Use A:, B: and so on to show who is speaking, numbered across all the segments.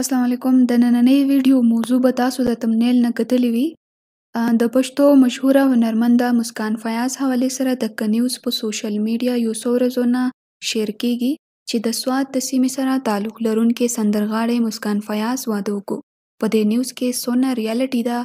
A: السلام علیکم د نننۍ ویډیو موضوع به تاسو د تمنیل نه کتلی وي د پښتو مشهوره هنرمنده مسکان فیاض حواله سره د کنیوز په سوشل میډیا یو څو ورځو نه شیر کیږي چې د سواد د سیمې سره تعلق لرونکې سندرغاړې مسکان فیاض واده وکړو په دې نیوز کې سونه ریالټي ده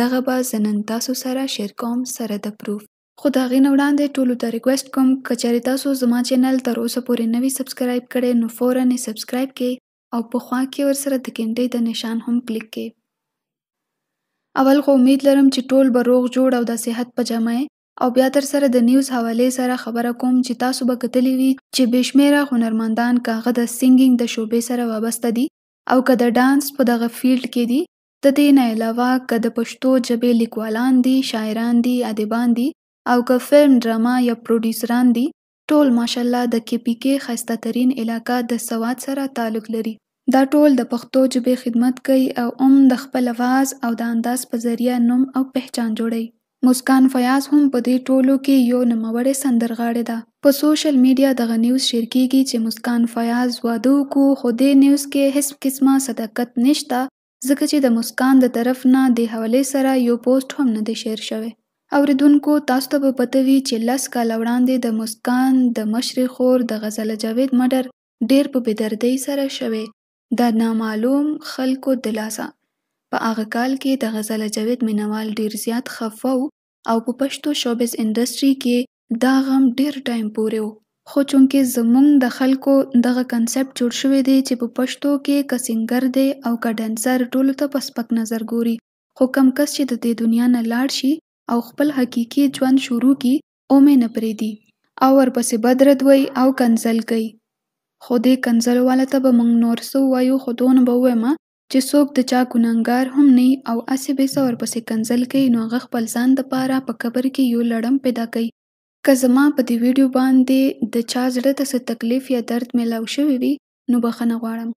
A: دغه به زه نن تاسو سره شیر کوم سره د پروف خو د هغې نه وړاندې ټولو ته ریکوست کوم که چېرې تاسو زما چینل تر اوسه پورې نوي سبسکرایب کړی نو فوراً یې سبسکرایب کړئ او په خوا کې ورسره د کېنډۍ د نشان هم کلیک کې اول خو امید لرم چې ټول به روغ جوړ او د صحت په جامه او بیا تر سره د نیوز حواله سره خبره کوم چې تاسو به کتلی وي چې بشمیره هنرمندان کاغه د سنگینګ د شوبې سره وابسته دي او که د ډانس په دغه فیلډ کې دي د دې نه علاوه که د پښتو ژبې لیکوالان دي شاعران دي ادیبان دي او که فلم ډراما یا پروډوسران دي ټول ماشاءالله د کی‌پي ښایسته ترین علاقه د سواد سره تعلق لري. دا ټول د پښتو ژبې خدمت کوي او هم د خپل آواز او د انداز په ذریعه نوم او پېهچان جوړوي. مسکان فیاض هم په دې ټولو کې یو نوموړې سندرغاړې ده. په سوشل میډیا دغه نیوز شیر کېږي چې مسکان فیاض واده وکړو خو دې نیوز کې هیڅ قسمه صداقت نشته ځکه چې د مسکان د طرف نه دې حوالې سره یو پوسټ هم نه دی شیر شوی. اوریدونکو تاسو ته به پته وي چې لس کاله وړاندې د مسکان د مشرې خور د غزله جاوید مډر ډیر په بدردۍ سره شوی د نامعلوم خلکو د لاسه په هغه کال کې د غزله جاوید مینوال ډیر زیات خفه او په پښتو شوبز انډستری کې دا غم ډیر ټایم پورې و خو چونکه زمونږ د خلکو دغه کنسپټ جوړ شوی دی چې په پښتو کې کسنګر دی او کډنسر ټولو ته په سپک نظر ګوري خو کم کس چې د دې دنیا نه لاړ شي او خپل حقیقي ژوند شروع کړي اومې نه پرېږدي او ورپسې بد ردوي او کنځل کوي خو دې کنځل والا ته به موږ نور څه ووایو خو دونه به ووایم چې څوک د چا ګناهګار هم نه او هسې بې څه ورپسې کنځل کوي نو هغه خپل ځان دپاره په قبر کې یو لړم پیدا کوي که زما په دې ویډیو باندې د چا زړه ته څه تکلیف یا درد میلاو شوی وي نو بښنه غواړم